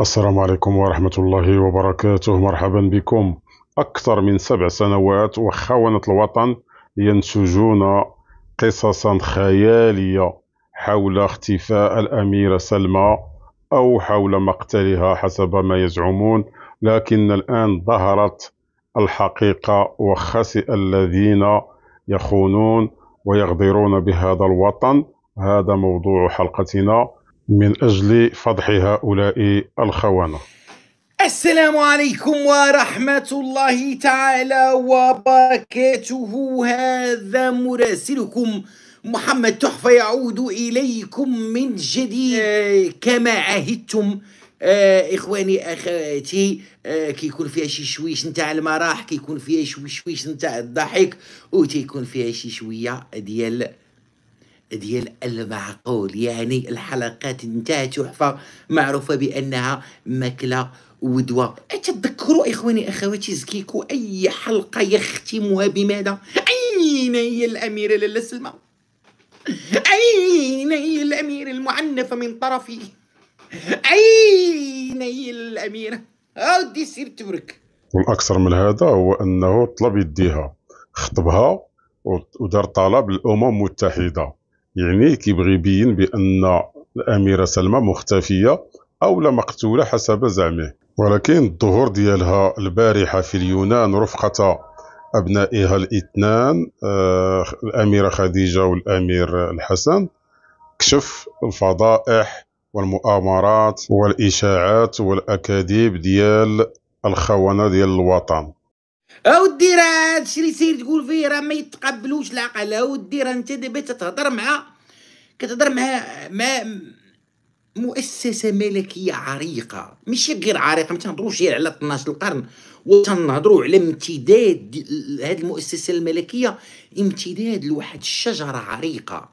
السلام عليكم ورحمة الله وبركاته مرحبا بكم أكثر من سبع سنوات وخونة الوطن ينسجون قصصا خيالية حول اختفاء الأميرة سلمى أو حول مقتلها حسب ما يزعمون لكن الآن ظهرت الحقيقة وخسئ الذين يخونون ويغدرون بهذا الوطن هذا موضوع حلقتنا من أجل فضح هؤلاء الخونة السلام عليكم ورحمة الله تعالى وبركاته هذا مراسلكم محمد تحفة يعود إليكم من جديد كما عهدتم آه اخواني اخواتي آه كيكون فيها شي شويش نتاع المراح كيكون فيها شويش نتاع الضحك وتيكون فيها شي شويه ديال ديال المعقول يعني الحلقات انتهت تحفة معروفة بأنها ماكلة ودواء أتذكروا إخواني أخواتي زكيكو أي حلقة يختمها بماذا أين هي الأميرة لالا سلمى أين هي الأميرة المعنفة من طرفه أين هي الأميرة أودي سير تبرك والأكثر من هذا هو أنه طلب يديها خطبها ودار طلب للأمم المتحدة يعني كيبغي يبين بأن الأميرة سلمى مختفية أو لا مقتولة حسب زعمه ولكن الظهور ديالها البارحة في اليونان رفقة أبنائها الاثنان آه الأميرة خديجة والأمير الحسن كشف الفضائح والمؤامرات والإشاعات والأكاذيب ديال الخونة ديال الوطن اودي راه هادشي اللي سير تقول فيه راه ما يتقبلوش العقل اودي راه انت دابا تتهضر مع كتهضر مع مع مؤسسه ملكيه عريقه ماشي غير عريقه ما تنهضروش غير على 12 القرن وتنهضروا على امتداد هذه المؤسسه الملكيه امتداد لواحد الشجره عريقه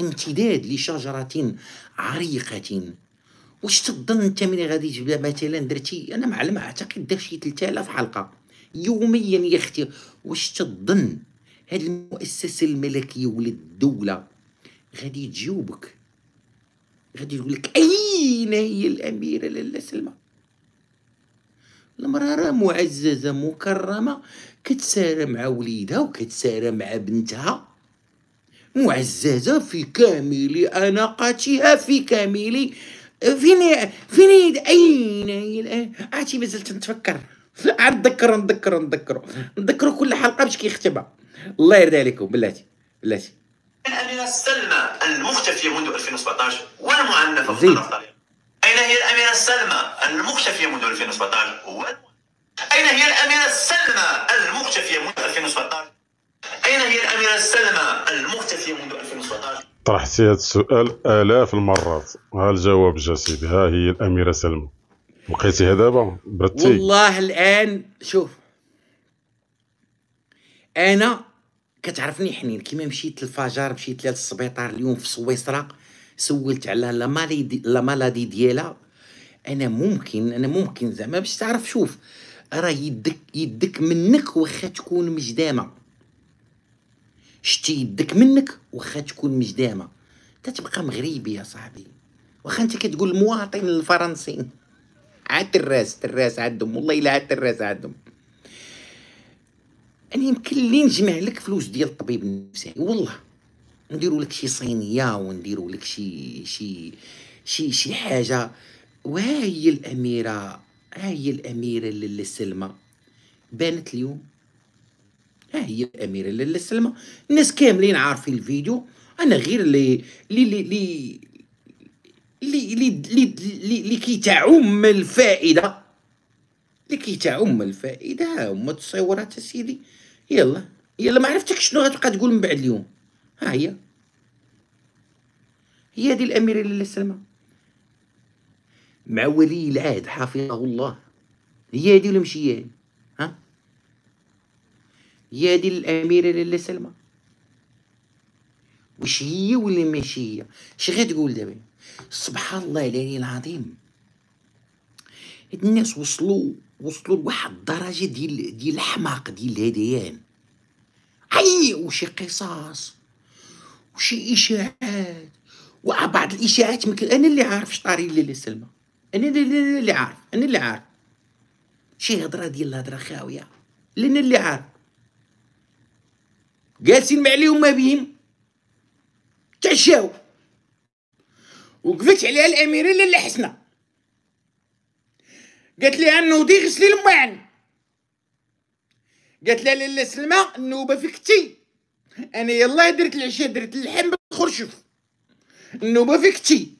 امتداد لشجره عريقه واش تظن انت ملي غادي تبدا مثلا درتي انا ما اعتقد درت شي 3000 حلقه يوميا يختير واش تظن هاد المؤسسه الملكيه ولا الدوله غادي تجاوبك غادي يقول لك اين هي الاميره لالا سلمى المراه راه معززه مكرمه كتسارى مع وليدها وكتسارى مع بنتها معززه في كامل اناقتها في كامل فين فين اين هي الان عرفتي مازال تنتفكر عاد نذكر نذكر نذكرو كل حلقه باش كيختمها الله يرضي عليكم بلاتي بلاتي الاميره سلمى المختفيه منذ 2017 والمعنفه في الطريق اين هي الاميره سلمى المختفيه منذ 2017 اين هي الاميره سلمى المختفيه منذ 2017 اين هي الاميره سلمى المختفيه منذ 2017 طرحت هذا السؤال آلاف المرات ها الجواب جا سيدي ها هي الأميرة سلمى بقيتيها هذا براتي والله الان شوف انا كتعرفني حنين كيما مشيت للفجر مشيت ليله السبيطار اليوم في سويسرا سولت على لا مالادي ديالها انا ممكن انا ممكن زعما باش تعرف شوف راه يدك يدك منك واخا تكون مجدامه شتي يدك منك واخا تكون مجدامه تتبقى مغربي يا صاحبي واخا انت كتقول مواطن الفرنسي عاد الراس الراس عندهم والله الا عاد الراس عندهم انا يعني يمكن لي نجمع لك فلوس ديال الطبيب النفسي والله نديرو لك شي صينيه ونديرو لك شي شي شي شي حاجه وها هي الاميره ها هي الاميره لاله سلمى بانت اليوم ها هي الاميره لاله سلمى الناس كاملين عارفين الفيديو انا غير اللي اللي اللي لكي تعم الفائده لكي تعم الفائده ها هما التصويرات اسيدي يلا يلا ما عرفتك شنو غتبقى تقول من بعد اليوم ها هي هي هذه الاميره لاله سلمى مع ولي العهد حفظه الله هي هذه ولا ماشي هي ها هي هذه الاميره لاله سلمى واش هي ولا ماشي هي اش غتقول دابا سبحان الله يعني العظيم هاد الناس وصلوا وصلوا لواحد الدرجه ديال ديال الحماق ديال الهذيان اي وشي قصص وشي اشاعات وبعض الاشاعات ممكن انا اللي عارف شطاري اللي سلمى انا اللي عارف انا اللي عارف شي هضره ديال الهضره خاويه لان اللي عارف جالسين مع ما بهم تعشاو وقفت عليها الاميره لاله حسنه قالت لها نوضي غسلي الماعن قالت لها لاله سلمى النوبه فيك تي انا يلاه درت العشاء درت اللحم بالخرشف النوبه فيك تي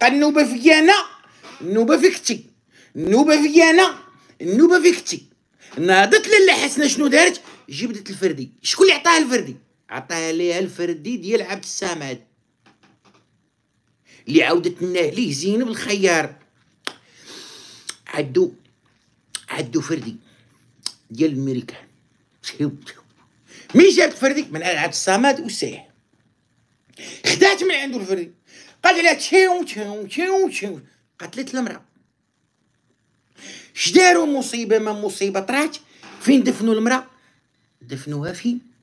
بقى النوبه فيا انا النوبه فيك تي النوبه فيا انا النوبه فيك تي ناضت لاله حسنه شنو دارت جبدت الفردي شكون اللي عطاها الفردي عطاها ليها الفردي ديال عبد السامد اللي عاودتنا ليه زينب الخيار عدو عدو فردي ديال الميريكان مين جاب فردي من عاد الصمد وسيح خدات من عندو الفردي قال لها تشيو تشيو تشيو تشيو قتلت المراه شدارو مصيبه ما مصيبه طرات فين دفنوا المراه دفنوها فين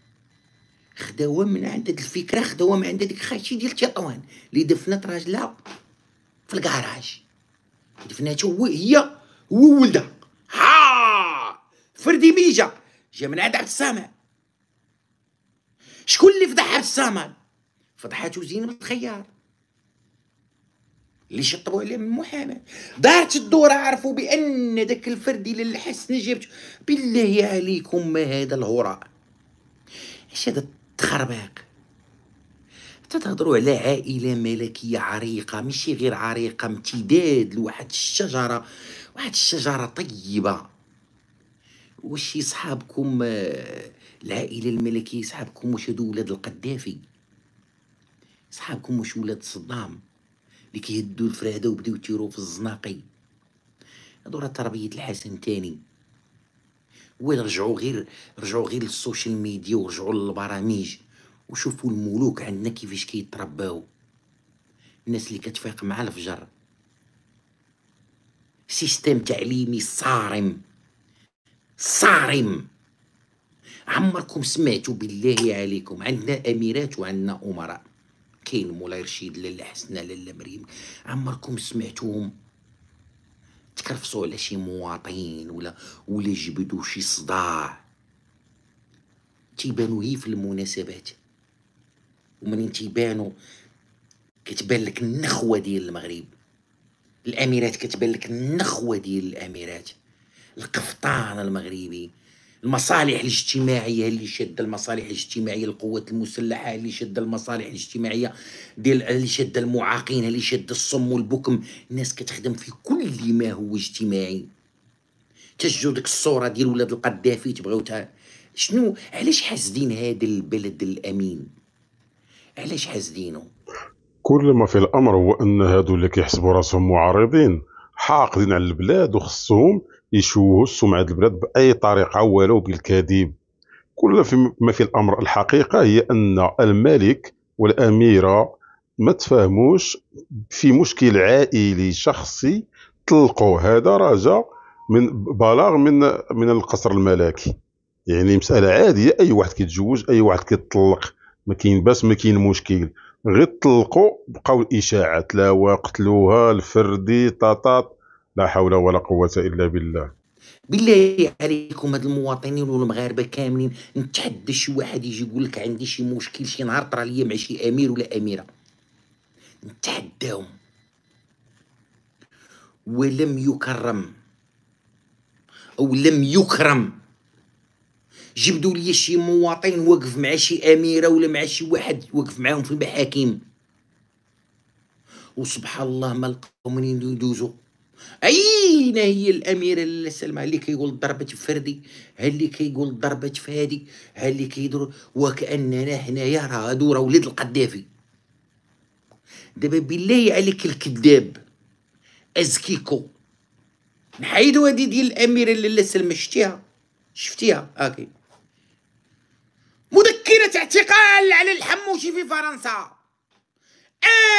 خداوها من عند الفكره خداوها من عند ديك خاشي ديال تطوان اللي دفنت راجلها في الكراج دفناتو هو هي هو ولدها ها فردي ميجا جا من عند عبد السامع شكون اللي فضح عبد الصمد فضحاتو زينب الخيار اللي شطبوا عليه من محامة دارت الدوره عرفوا بان داك الفردي للحسن جبتو جبت بالله عليكم ما هذا الهراء اش هذا تخربيق تتهضروا على عائله ملكيه عريقه ماشي غير عريقه امتداد لواحد الشجره واحد الشجره طيبه واش صحابكم آه، العائله الملكيه صحابكم واش هادو ولاد القدافي صحابكم واش ولاد صدام اللي كيهدوا الفرادة وبداو تيرو في الزناقي هادو راه تربيه الحسن تاني وين رجعوا غير رجعوا غير للسوشيال ميديا ورجعوا للبرامج وشوفوا الملوك عندنا كيفاش كيترباو الناس اللي كتفيق مع الفجر سيستم تعليمي صارم صارم عمركم سمعتوا بالله عليكم عندنا اميرات وعندنا امراء كاين مولاي رشيد لاله حسنه لاله مريم عمركم سمعتوهم تكرفصوا على شي مواطن ولا ولا جبدوا شي صداع تيبانو هي في المناسبات ومنين تيبانو كتبان لك النخوه ديال المغرب الاميرات كتبان لك النخوه ديال الاميرات القفطان المغربي المصالح الاجتماعيه اللي شد المصالح الاجتماعيه القوات المسلحه اللي شد المصالح الاجتماعيه ديال اللي شد المعاقين اللي شد الصم والبكم الناس كتخدم في كل ما هو اجتماعي تجو ديك الصوره ديال ولاد القذافي تبغيو شنو علاش حاسدين هذا البلد الامين علاش حاسدينه كل ما في الامر هو ان هادو اللي كيحسبوا راسهم معارضين حاقدين على البلاد وخصهم يشوهوا سمعة البلاد بأي طريقة ولو بالكذب كل ما في الأمر الحقيقة هي أن الملك والأميرة ما تفاهموش في مشكل عائلي شخصي طلقوا هذا راجع من بلاغ من من القصر الملكي يعني مسألة عادية أي واحد كيتزوج أي واحد كيطلق ما كاين باس ما كاين مشكل غير طلقوا بقاو الإشاعات لا وقتلوها الفردي طاطاط لا حول ولا قوة إلا بالله بالله عليكم هاد المواطنين والمغاربه كاملين نتحدى شي واحد يجي يقول لك عندي شي مشكل شي نهار طرا ليا مع شي امير ولا اميره نتحداهم ولم يكرم او لم يكرم جبدوا لي شي مواطن واقف مع شي اميره ولا مع شي واحد واقف معاهم في المحاكم وسبحان الله ما لقاو منين يدوزو اين هي الاميره لاله سلمى اللي كيقول ضربه فردي ها اللي كيقول ضربه فادي ها اللي كيدور وكاننا هنايا راه هادو راه ولاد القذافي دابا بالله عليك الكذاب ازكيكو نحيدو هادي ديال الاميره لاله سلمى شتيها شفتيها هاكي مذكره اعتقال على الحموشي في فرنسا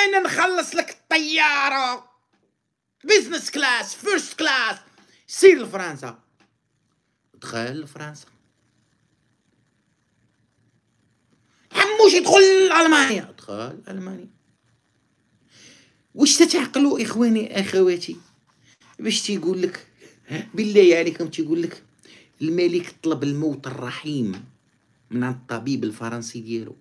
انا نخلص لك الطياره بيزنس كلاس فيرست كلاس سير لفرنسا دخل لفرنسا حموش يدخل لالمانيا دخل المانيا واش تتعقلوا اخواني اخواتي باش تيقول لك بالله عليكم تيقول لك الملك طلب الموت الرحيم من عند الطبيب الفرنسي ديالو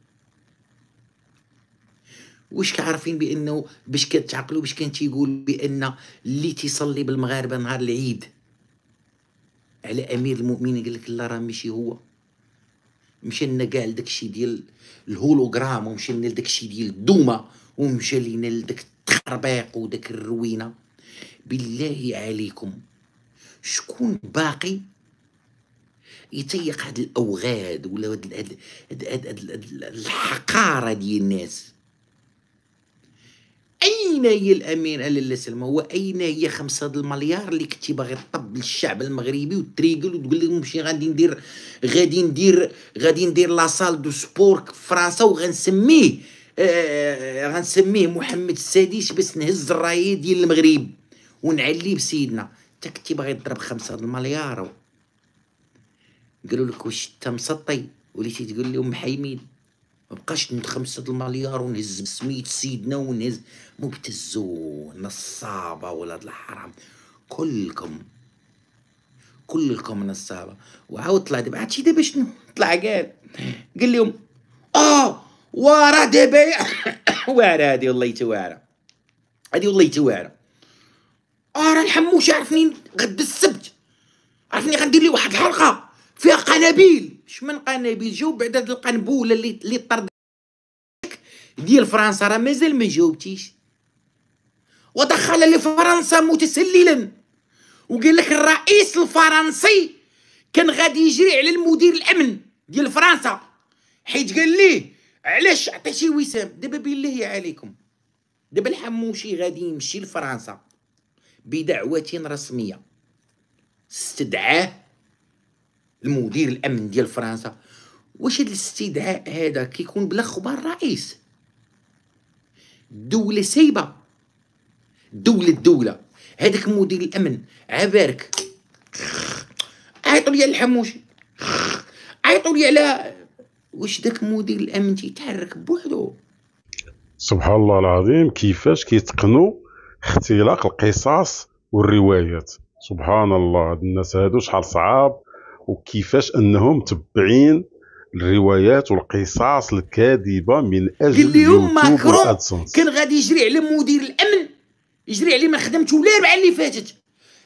واش كعارفين بانه باش كتعقلوا باش كان تيقول بان اللي تيصلي بالمغاربه نهار العيد على امير المؤمنين قال لك لا راه ماشي هو مشى لنا كاع داكشي ديال الهولوغرام ومشى لنا داكشي ديال الدومه ومشى لينا داك التخربيق وداك الروينه بالله عليكم شكون باقي يتيق هاد الاوغاد ولا هاد الحقاره ديال الناس اين هي الامير الاله سلمى هو اين هي خمسة د المليار اللي كنتي باغي تطب للشعب المغربي وتريقل وتقول لهم ماشي غادي ندير غادي ندير غادي ندير لا سال دو سبور في فرنسا وغنسميه آه،, آه غنسميه محمد السادس باش نهز الرايه ديال المغرب ونعلي بسيدنا انت كنتي باغي تضرب خمسة د المليار قالوا لك واش انت مسطي وليتي تقول لهم حيميد مابقاش بقاش خمسة المليار ونهز سميت سيدنا ونهز مبتزون نصابه ولاد الحرام كلكم كلكم نصابه وعاود طلع دابا عرفتي دابا شنو طلع قال قال لهم اه ورا دابا واعره هادي والله واعرة هادي والله توارى اه راه الحموش عرفني غد السبت عرفني غندير لي واحد الحلقه فيها قنابيل شمن قنابل الجو جاوب بعد هاد القنبوله اللي اللي طرد ديال فرنسا راه مازال ما جاوبتيش ودخل لفرنسا متسللا وقال لك الرئيس الفرنسي كان غادي يجري على المدير الامن ديال فرنسا حيت قال ليه علاش عطيتي وسام دابا بالله عليكم دابا الحموشي غادي يمشي لفرنسا بدعوه رسميه استدعاه المدير الامن ديال فرنسا واش هذا الاستدعاء هذا كيكون بلا خبر الرئيس الدوله سيبة دوله الدوله هذاك مدير الامن عبارك عيطوا لي الحموشي عيطوا لي على واش داك مدير الامن تيتحرك بوحدو سبحان الله العظيم كيفاش كيتقنوا اختلاق القصص والروايات سبحان الله الناس هادو شحال صعاب وكيفاش انهم متبعين الروايات والقصص الكاذبه من اجل قال لهم ماكرون كان غادي يجري على مدير الامن يجري عليه ما خدمته ولا ربعه اللي فاتت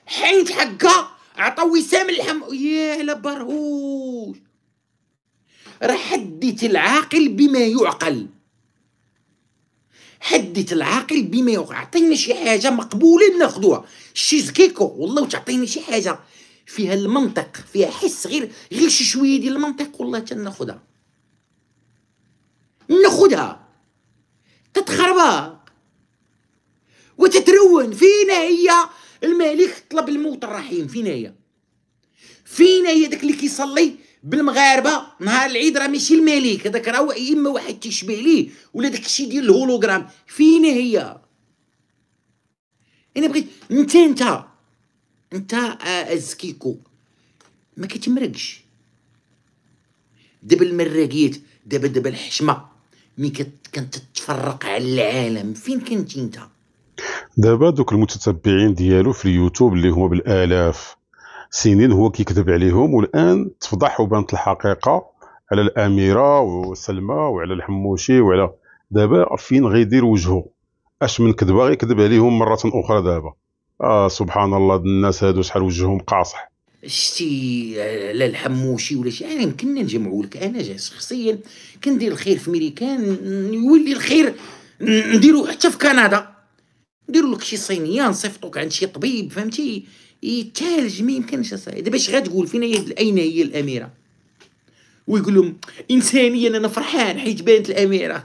حيت حقها عطاو وسام الحم يا على برهوش راه حديت العاقل بما يعقل حديت العاقل بما يعقل عطينا شي حاجه مقبوله ناخذوها شي زكيكو والله وتعطيني شي حاجه فيها المنطق فيها حس غير غير شي شويه ديال المنطق والله تناخذها ناخذها تتخربق وتترون فينا هي الملك طلب الموت الرحيم فينا هي فينا هي داك اللي كيصلي بالمغاربه نهار العيد راه ماشي الملك هذاك راه اما واحد تيشبه ليه ولا داك الشيء ديال الهولوغرام فينا هي انا بغيت انت انت انت ازكيكو ما كتمرقش دابا المراقيت دابا دابا الحشمه كانت تتفرق على العالم فين كنت انت دابا دوك المتتبعين ديالو في اليوتيوب اللي هما بالالاف سنين هو كيكذب عليهم والان تفضح وبانت الحقيقه على الاميره وسلمى وعلى الحموشي وعلى دابا فين غيدير وجهه اش من كذبه غيكذب عليهم مره اخرى دابا اه سبحان الله الناس هادو شحال وجههم قاصح شتي على الحموشي ولا شي انا يعني يمكن نجمعو نجمعوا لك انا شخصيا كندير الخير في ميريكان يولي الخير نديرو حتى في كندا نديرو لك شي صينيه نصيفطوك عند شي طبيب فهمتي يتعالج ما يمكنش اصاحبي دابا اش غتقول فين هي اين هي الاميره ويقول لهم انسانيا انا فرحان حيت بانت الاميره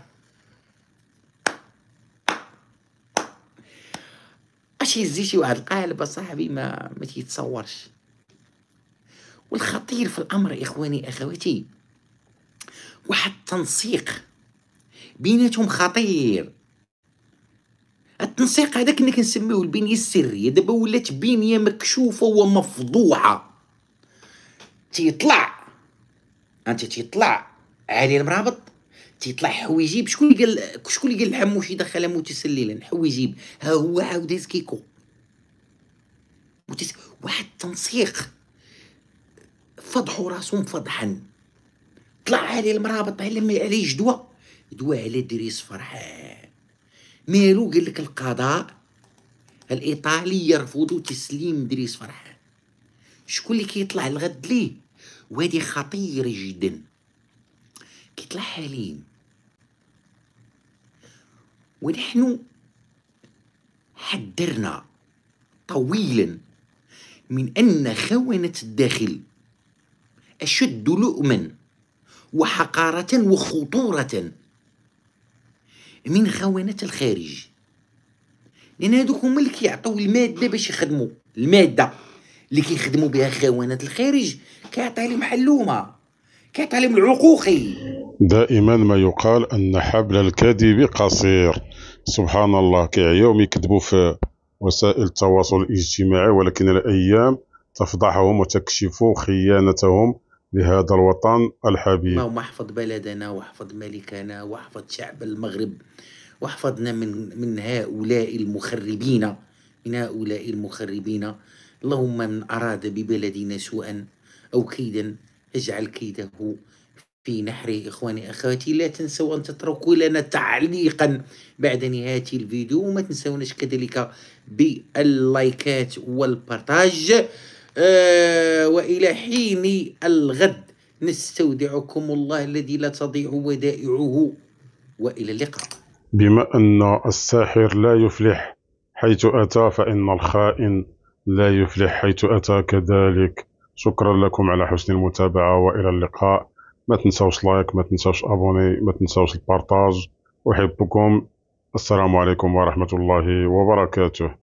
باش شي واحد القالب صاحبي ما ما تيتصورش والخطير في الامر اخواني اخواتي واحد التنسيق بيناتهم خطير التنسيق هذا كنا كنسميوه البنيه السريه دابا ولات بنيه مكشوفه ومفضوحه تيطلع انت تيطلع علي المرابط تيطلع حويجيب شكون اللي قال شكون اللي قال الحموشي دخل متسللا حويجيب ها هو عاود هز كيكو متس... واحد التنسيق فضحوا راسهم فضحا طلع عليه المرابط على عليه جدوى دوا على دريس فرحان مالو قال لك القضاء الايطالي يرفض تسليم دريس فرحان شكون اللي كيطلع الغد ليه وهذه خطيره جدا كيطلع حليم ونحن حذرنا طويلا من أن خونة الداخل أشد لؤما وحقارة وخطورة من خونة الخارج لأن هذوك هما اللي كيعطيو المادة باش يخدموا المادة اللي كيخدموا بها خونة الخارج كيعطيها لهم حلومة كيعطيها لهم العقوقي دائما ما يقال أن حبل الكذب قصير سبحان الله كيعياهم يكذبوا في وسائل التواصل الاجتماعي ولكن الأيام تفضحهم وتكشف خيانتهم لهذا الوطن الحبيب اللهم احفظ بلدنا واحفظ ملكنا واحفظ شعب المغرب واحفظنا من من هؤلاء المخربين من هؤلاء المخربين اللهم من أراد ببلدنا سوءا أو كيدا اجعل كيده في نحر إخواني أخواتي لا تنسوا أن تتركوا لنا تعليقا بعد نهاية الفيديو وما تنسوناش كذلك باللايكات والبرتاج آه وإلى حين الغد نستودعكم الله الذي لا تضيع ودائعه وإلى اللقاء بما أن الساحر لا يفلح حيث أتى فإن الخائن لا يفلح حيث أتى كذلك شكرا لكم على حسن المتابعة وإلى اللقاء ما تنساوش لايك ما تنساوش ابوني ما تنساوش البارطاج احبكم السلام عليكم ورحمه الله وبركاته